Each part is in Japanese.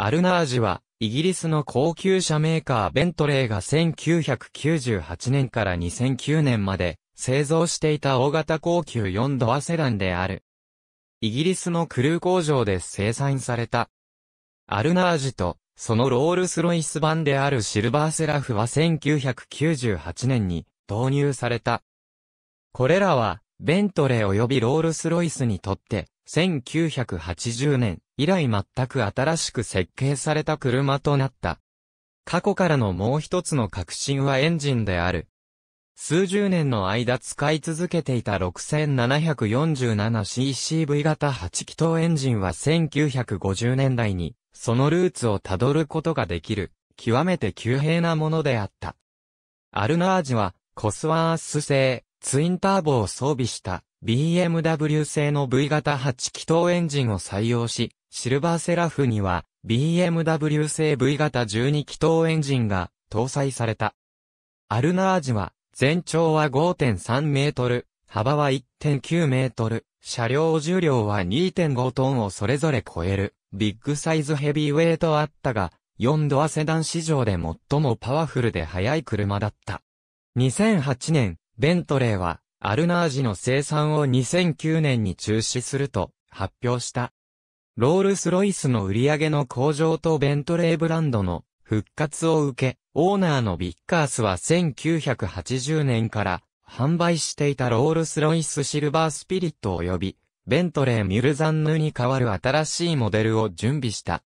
アルナージは、イギリスの高級車メーカーベントレーが1998年から2009年まで製造していた大型高級4ドアセダンである。イギリスのクルー工場で生産された。アルナージと、そのロールスロイス版であるシルバーセラフは1998年に導入された。これらは、ベントレー及びロールスロイスにとって、1980年以来全く新しく設計された車となった。過去からのもう一つの革新はエンジンである。数十年の間使い続けていた 6747ccv 型8気筒エンジンは1950年代にそのルーツをたどることができる極めて急平なものであった。アルナージはコスワース製ツインターボを装備した BMW 製の V 型8気筒エンジンを採用し、シルバーセラフには BMW 製 V 型12気筒エンジンが搭載された。アルナージは全長は5.3メートル、幅は1.9メートル、車両重量は2.5トンをそれぞれ超える、ビッグサイズヘビーウェイトあったが、4ドアセダン市場で最もパワフルで速い車だった。2008年、ベントレーはアルナージの生産を2009年に中止すると発表した。ロールスロイスの売り上げの向上とベントレーブランドの復活を受け、オーナーのビッカースは1980年から販売していたロールスロイスシルバースピリット及び、ベントレーミュルザンヌに代わる新しいモデルを準備した。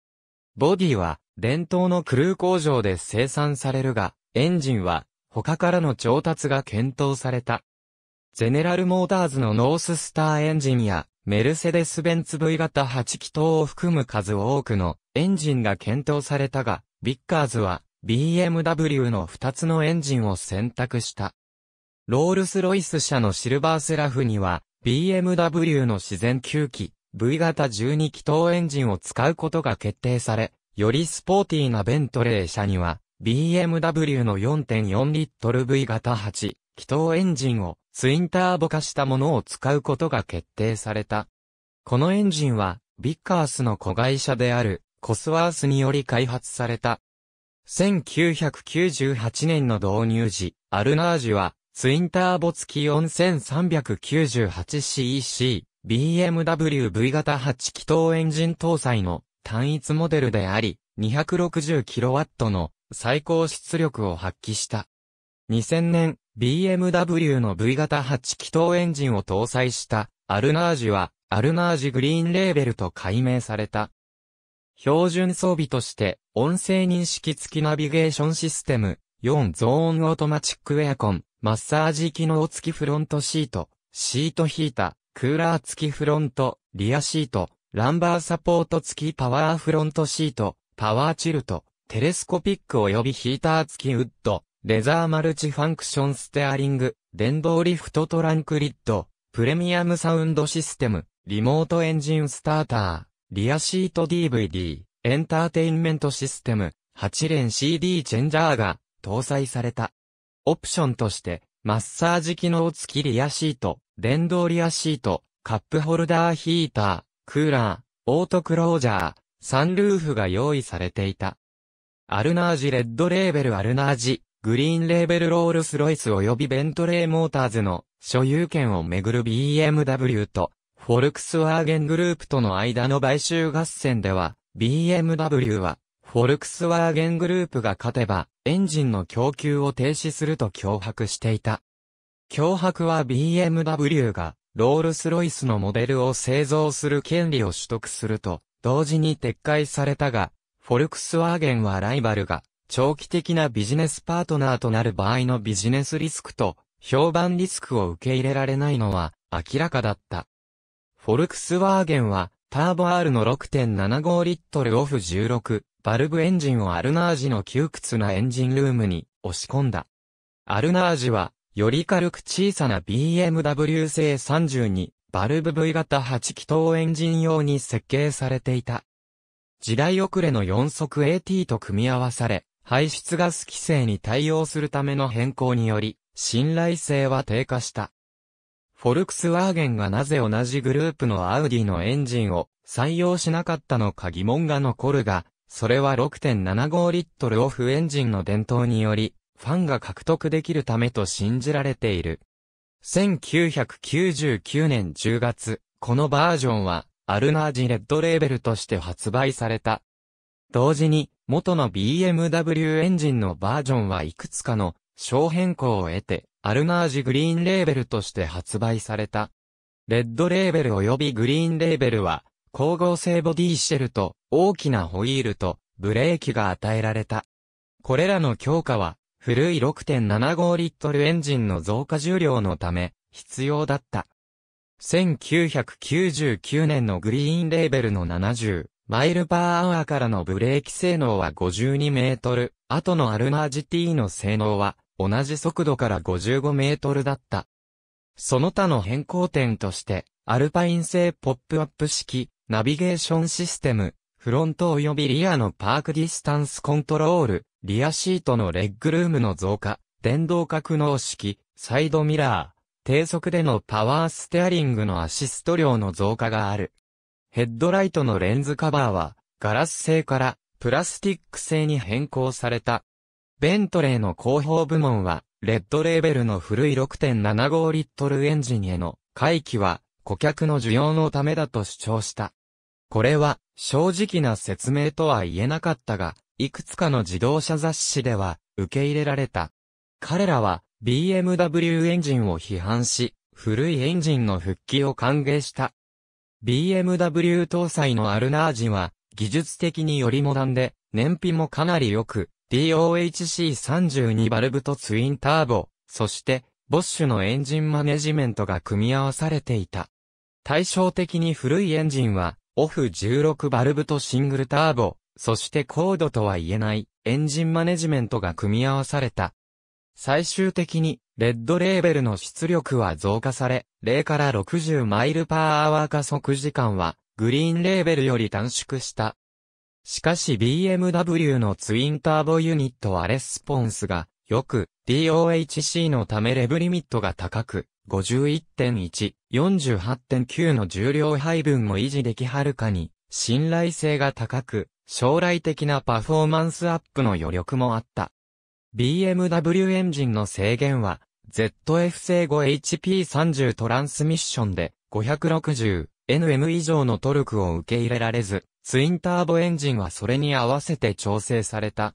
ボディは伝統のクルー工場で生産されるが、エンジンは他からの調達が検討された。ゼネラルモーターズのノーススターエンジンや、メルセデス・ベンツ V 型8気筒を含む数多くのエンジンが検討されたが、ビッカーズは BMW の2つのエンジンを選択した。ロールス・ロイス社のシルバーセラフには BMW の自然吸気 V 型12気筒エンジンを使うことが決定され、よりスポーティーなベントレー社には BMW の4.4リットル V 型8気筒エンジンをツインターボ化したものを使うことが決定された。このエンジンは、ビッカースの子会社であるコスワースにより開発された。1998年の導入時、アルナージュは、ツインターボ付き 4398cc、BMW V 型8気筒エンジン搭載の単一モデルであり、260kW の最高出力を発揮した。2000年、BMW の V 型8気筒エンジンを搭載したアルナージュはアルナージグリーンレーベルと改名された。標準装備として音声認識付きナビゲーションシステム、4ゾーンオートマチックエアコン、マッサージ機能付きフロントシート、シートヒーター、クーラー付きフロント、リアシート、ランバーサポート付きパワーフロントシート、パワーチルト、テレスコピック及びヒーター付きウッド、レザーマルチファンクションステアリング、電動リフトトランクリッド、プレミアムサウンドシステム、リモートエンジンスターター、リアシート DVD、エンターテインメントシステム、8連 CD チェンジャーが搭載された。オプションとして、マッサージ機能付きリアシート、電動リアシート、カップホルダーヒーター、クーラー、オートクロージャー、サンルーフが用意されていた。アルナージレッドレーベルアルナージ、グリーンレーベルロールスロイス及びベントレーモーターズの所有権をめぐる BMW とフォルクスワーゲングループとの間の買収合戦では BMW はフォルクスワーゲングループが勝てばエンジンの供給を停止すると脅迫していた。脅迫は BMW がロールスロイスのモデルを製造する権利を取得すると同時に撤回されたがフォルクスワーゲンはライバルが長期的なビジネスパートナーとなる場合のビジネスリスクと、評判リスクを受け入れられないのは明らかだった。フォルクスワーゲンは、ターボ R の6.75リットルオフ16、バルブエンジンをアルナージの窮屈なエンジンルームに押し込んだ。アルナージは、より軽く小さな BMW 製32、バルブ V 型8気筒エンジン用に設計されていた。時代遅れの4速 AT と組み合わされ、排出ガス規制に対応するための変更により、信頼性は低下した。フォルクスワーゲンがなぜ同じグループのアウディのエンジンを採用しなかったのか疑問が残るが、それは6.75リットルオフエンジンの伝統により、ファンが獲得できるためと信じられている。1999年10月、このバージョンは、アルナージレッドレーベルとして発売された。同時に、元の BMW エンジンのバージョンはいくつかの小変更を得て、アルナージグリーンレーベルとして発売された。レッドレーベル及びグリーンレーベルは、光合成ボディシェルと大きなホイールとブレーキが与えられた。これらの強化は、古い6.75リットルエンジンの増加重量のため、必要だった。1999年のグリーンレーベルの70、マイルパーアワーからのブレーキ性能は52メートル、後のアルマージ T の性能は同じ速度から55メートルだった。その他の変更点として、アルパイン製ポップアップ式、ナビゲーションシステム、フロント及びリアのパークディスタンスコントロール、リアシートのレッグルームの増加、電動格納式、サイドミラー、低速でのパワーステアリングのアシスト量の増加がある。ヘッドライトのレンズカバーは、ガラス製からプラスティック製に変更された。ベントレーの広報部門は、レッドレーベルの古い6.75リットルエンジンへの回帰は、顧客の需要のためだと主張した。これは、正直な説明とは言えなかったが、いくつかの自動車雑誌では、受け入れられた。彼らは、BMW エンジンを批判し、古いエンジンの復帰を歓迎した。BMW 搭載のアルナージは、技術的によりモダンで、燃費もかなり良く、DOHC32 バルブとツインターボ、そして、ボッシュのエンジンマネジメントが組み合わされていた。対照的に古いエンジンは、オフ16バルブとシングルターボ、そして高度とは言えないエンジンマネジメントが組み合わされた。最終的にレッドレーベルの出力は増加され、0から60マイルパーアワー加速時間は、グリーンレーベルより短縮した。しかし BMW のツインターボユニットはレスポンスが、よく、DOHC のためレブリミットが高く、51.1、48.9の重量配分も維持できはるかに、信頼性が高く、将来的なパフォーマンスアップの余力もあった。BMW エンジンの制限は、ZF c 5HP30 トランスミッションで 560Nm 以上のトルクを受け入れられず、ツインターボエンジンはそれに合わせて調整された。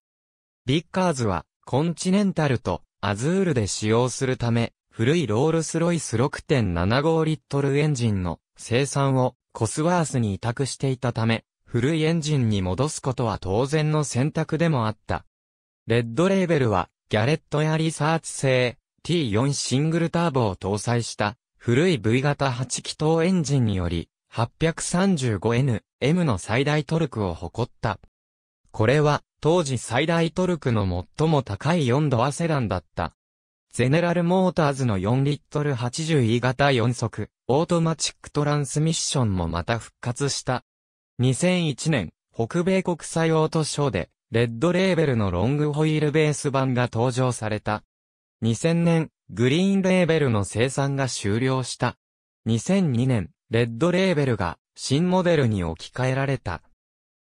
ビッカーズはコンチネンタルとアズールで使用するため、古いロールスロイス6.75リットルエンジンの生産をコスワースに委託していたため、古いエンジンに戻すことは当然の選択でもあった。レッドレーベルは、ギャレットやリサーチ製、T4 シングルターボを搭載した古い V 型8気筒エンジンにより 835N、M の最大トルクを誇った。これは当時最大トルクの最も高い4ドアセダンだった。ゼネラルモーターズの4リットル 80E 型4速、オートマチックトランスミッションもまた復活した。2001年、北米国際オートショーで、レッドレーベルのロングホイールベース版が登場された。2000年、グリーンレーベルの生産が終了した。2002年、レッドレーベルが新モデルに置き換えられた。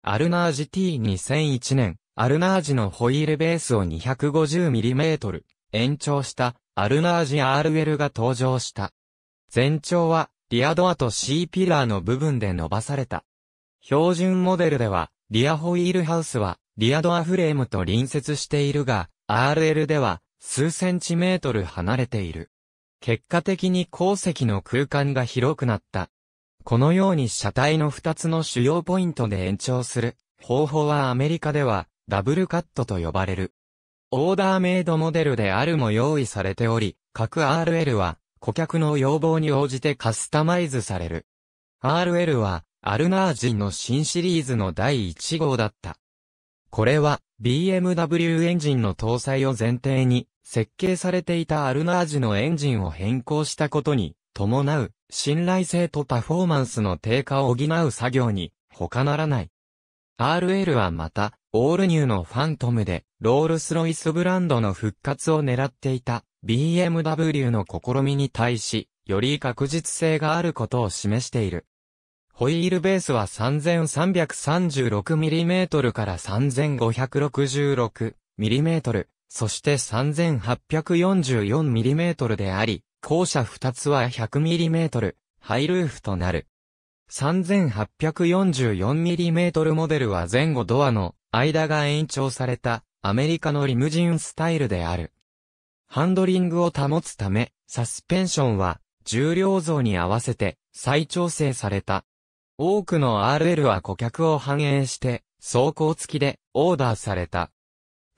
アルナージ T2001 年、アルナージのホイールベースを 250mm 延長したアルナージ RL が登場した。全長はリアドアと C ピラーの部分で伸ばされた。標準モデルではリアホイールハウスはリアドアフレームと隣接しているが、RL では数センチメートル離れている。結果的に鉱石の空間が広くなった。このように車体の2つの主要ポイントで延長する方法はアメリカではダブルカットと呼ばれる。オーダーメイドモデルであるも用意されており、各 RL は顧客の要望に応じてカスタマイズされる。RL はアルナージンの新シリーズの第1号だった。これは BMW エンジンの搭載を前提に設計されていたアルナージュのエンジンを変更したことに伴う信頼性とパフォーマンスの低下を補う作業に他ならない。RL はまた、オールニューのファントムで、ロールスロイスブランドの復活を狙っていた BMW の試みに対し、より確実性があることを示している。ホイールベースは 3336mm から 3566mm。そして 3844mm であり、校舎2つは 100mm、ハイルーフとなる。3844mm モデルは前後ドアの間が延長されたアメリカのリムジンスタイルである。ハンドリングを保つため、サスペンションは重量増に合わせて再調整された。多くの RL は顧客を反映して走行付きでオーダーされた。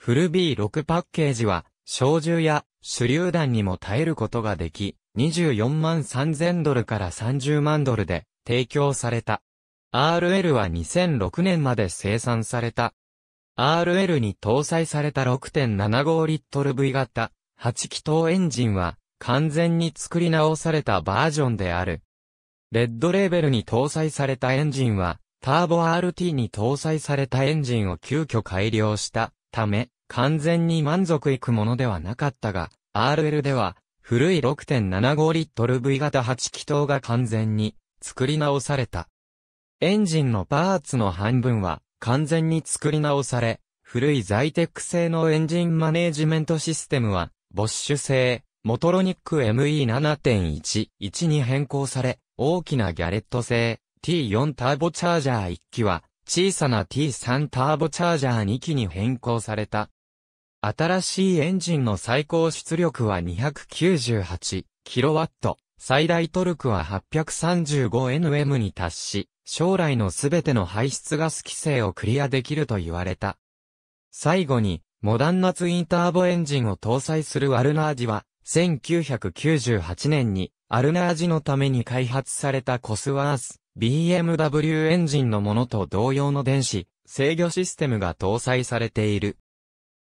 フル B6 パッケージは、小銃や手榴弾にも耐えることができ、24万3000ドルから30万ドルで提供された。RL は2006年まで生産された。RL に搭載された6.75リットル V 型8気筒エンジンは完全に作り直されたバージョンである。レッドレーベルに搭載されたエンジンはターボ RT に搭載されたエンジンを急遽改良したため、完全に満足いくものではなかったが、RL では、古い6.75リットル V 型8気筒が完全に作り直された。エンジンのパーツの半分は完全に作り直され、古いザイテック製のエンジンマネージメントシステムは、ボッシュ製、モトロニック ME7.1-1 に変更され、大きなギャレット製 T4 ターボチャージャー1機は、小さな T3 ターボチャージャー2機に変更された。新しいエンジンの最高出力は 298kW、最大トルクは 835Nm に達し、将来のすべての排出ガス規制をクリアできると言われた。最後に、モダンなツインターボエンジンを搭載するアルナージは、1998年に、アルナージのために開発されたコスワース、BMW エンジンのものと同様の電子、制御システムが搭載されている。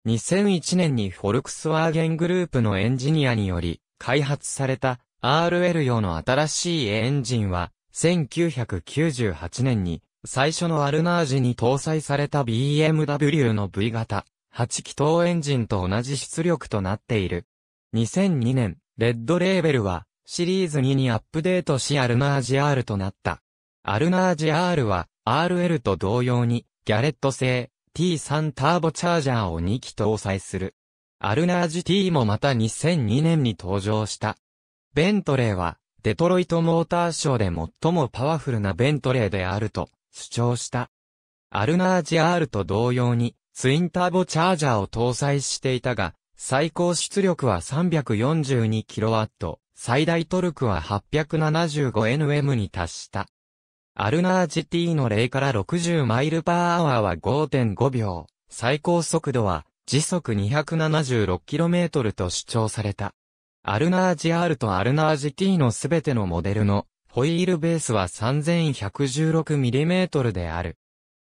2001年にフォルクスワーゲングループのエンジニアにより開発された RL 用の新しいエンジンは1998年に最初のアルナージに搭載された BMW の V 型8気筒エンジンと同じ出力となっている。2002年、レッドレーベルはシリーズ2にアップデートしアルナージ R となった。アルナージ R は RL と同様にギャレット製、T3 ターボチャージャーを2機搭載する。アルナージ T もまた2002年に登場した。ベントレーは、デトロイトモーターショーで最もパワフルなベントレーであると主張した。アルナージ R と同様に、ツインターボチャージャーを搭載していたが、最高出力は 342kW、最大トルクは 875Nm に達した。アルナージティの0から60マイルパーアワーは5.5秒。最高速度は時速 276km と主張された。アルナージ R とアルナージ T のすべてのモデルのホイールベースは 3116mm である。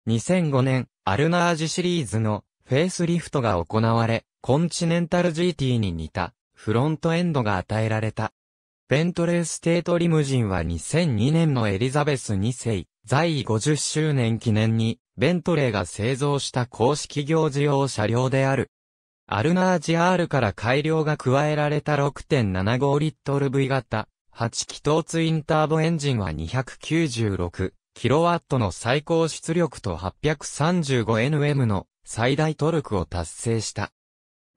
2005年、アルナージシリーズのフェイスリフトが行われ、コンチネンタル GT に似たフロントエンドが与えられた。ベントレーステートリムジンは2002年のエリザベス2世、在位50周年記念に、ベントレーが製造した公式行事用車両である。アルナージアールから改良が加えられた6.75リットル V 型、8気筒ツインターボエンジンは 296kW の最高出力と 835Nm の最大トルクを達成した。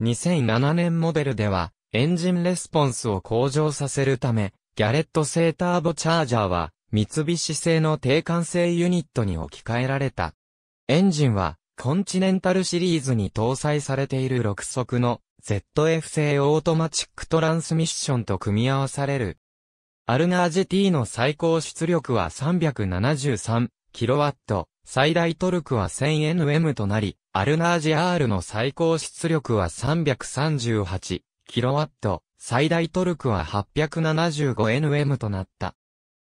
2007年モデルでは、エンジンレスポンスを向上させるため、ギャレット製ターボチャージャーは、三菱製の低管性ユニットに置き換えられた。エンジンは、コンチネンタルシリーズに搭載されている6速の ZF 製オートマチックトランスミッションと組み合わされる。アルナージ T の最高出力は 373kW、最大トルクは 1000Nm となり、アルナージ R の最高出力は 338kW キロワット、最大トルクは 875Nm となった。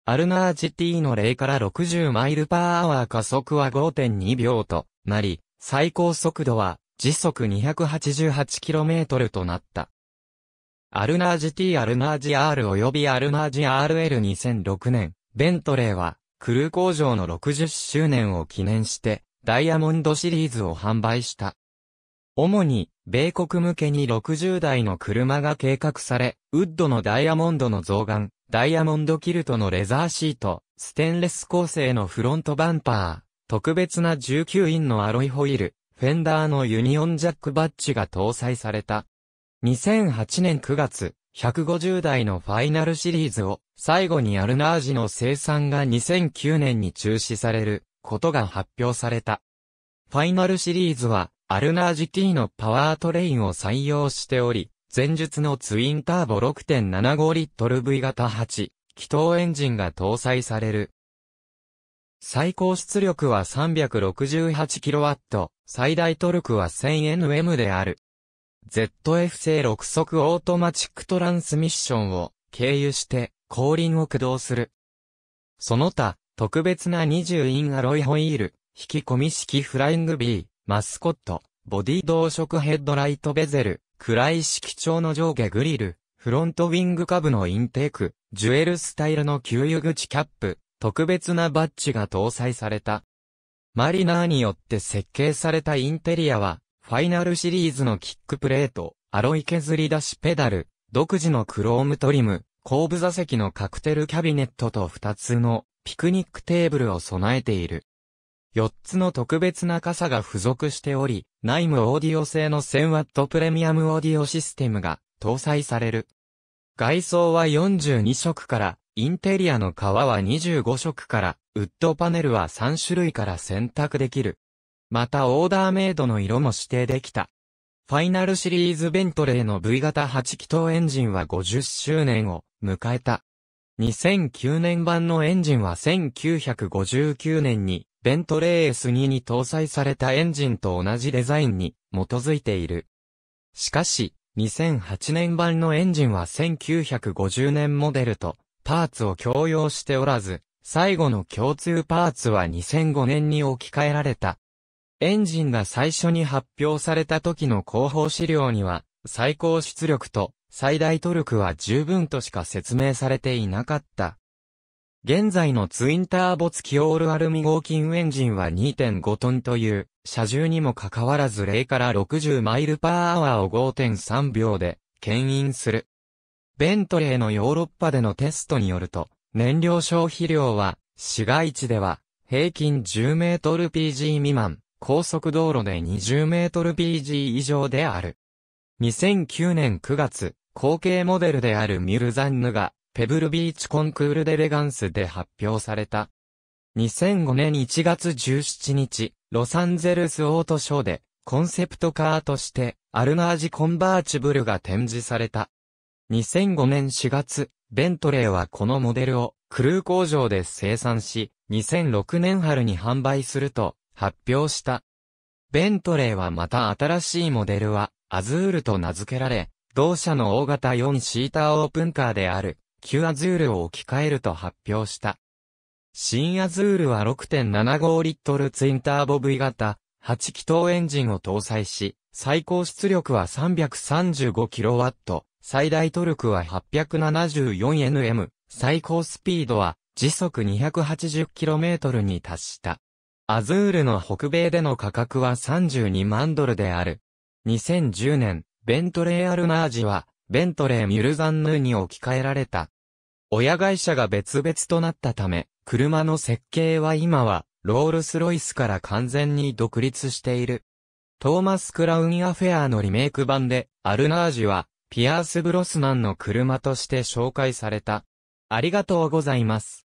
アルナージティの0から60マイルパーアワー加速は5.2秒となり、最高速度は時速 288km となった。アルナージ T アルナージ R 及びアルナージ RL2006 年、ベントレーは、クルー工場の60周年を記念して、ダイヤモンドシリーズを販売した。主に、米国向けに60台の車が計画され、ウッドのダイヤモンドの増眼、ダイヤモンドキルトのレザーシート、ステンレス構成のフロントバンパー、特別な19インのアロイホイール、フェンダーのユニオンジャックバッジが搭載された。2008年9月、150台のファイナルシリーズを最後にアルナージの生産が2009年に中止されることが発表された。ファイナルシリーズはアルナージティのパワートレインを採用しており、前述のツインターボ6.75リットル V 型8、気筒エンジンが搭載される。最高出力は 368kW、最大トルクは 1000Nm である。ZF 製6速オートマチックトランスミッションを経由して後輪を駆動する。その他、特別な20インアロイホイール、引き込み式フライング B、マスコット、ボディ同色ヘッドライトベゼル、暗い色調の上下グリル、フロントウィング下部のインテーク、ジュエルスタイルの給油口キャップ、特別なバッジが搭載された。マリナーによって設計されたインテリアは、ファイナルシリーズのキックプレート、アロイ削り出しペダル、独自のクロームトリム、後部座席のカクテルキャビネットと2つのピクニックテーブルを備えている。4つの特別な傘が付属しており、内部オーディオ製の 1000W プレミアムオーディオシステムが搭載される。外装は42色から、インテリアの革は25色から、ウッドパネルは3種類から選択できる。またオーダーメイドの色も指定できた。ファイナルシリーズベントレーの V 型8気筒エンジンは50周年を迎えた。2009年版のエンジンは1959年にベントレー S2 に搭載されたエンジンと同じデザインに基づいている。しかし、2008年版のエンジンは1950年モデルとパーツを共用しておらず、最後の共通パーツは2005年に置き換えられた。エンジンが最初に発表された時の広報資料には、最高出力と最大トルクは十分としか説明されていなかった。現在のツインターボ付きオールアルミ合金エンジンは2.5トンという、車重にもかかわらず0から60マイルパーアワーを5.3秒で、牽引する。ベントレーのヨーロッパでのテストによると、燃料消費量は、市街地では、平均10メートル PG 未満、高速道路で20メートル PG 以上である。2009年9月、後継モデルであるミュルザンヌが、ペブルビーチコンクールデレガンスで発表された。2005年1月17日、ロサンゼルスオートショーで、コンセプトカーとして、アルナージコンバーチブルが展示された。2005年4月、ベントレーはこのモデルを、クルー工場で生産し、2006年春に販売すると、発表した。ベントレーはまた新しいモデルは、アズールと名付けられ、同社の大型4シーターオープンカーである、旧アズールを置き換えると発表した。新アズールは6.75リットルツインターボ V 型、8気筒エンジンを搭載し、最高出力は 335kW、最大トルクは 874Nm、最高スピードは時速 280km に達した。アズールの北米での価格は32万ドルである。2010年、ベントレーアルナージはベントレー・ミュルザンヌーに置き換えられた。親会社が別々となったため、車の設計は今は、ロールスロイスから完全に独立している。トーマス・クラウン・アフェアのリメイク版で、アルナージュは、ピアース・ブロスマンの車として紹介された。ありがとうございます。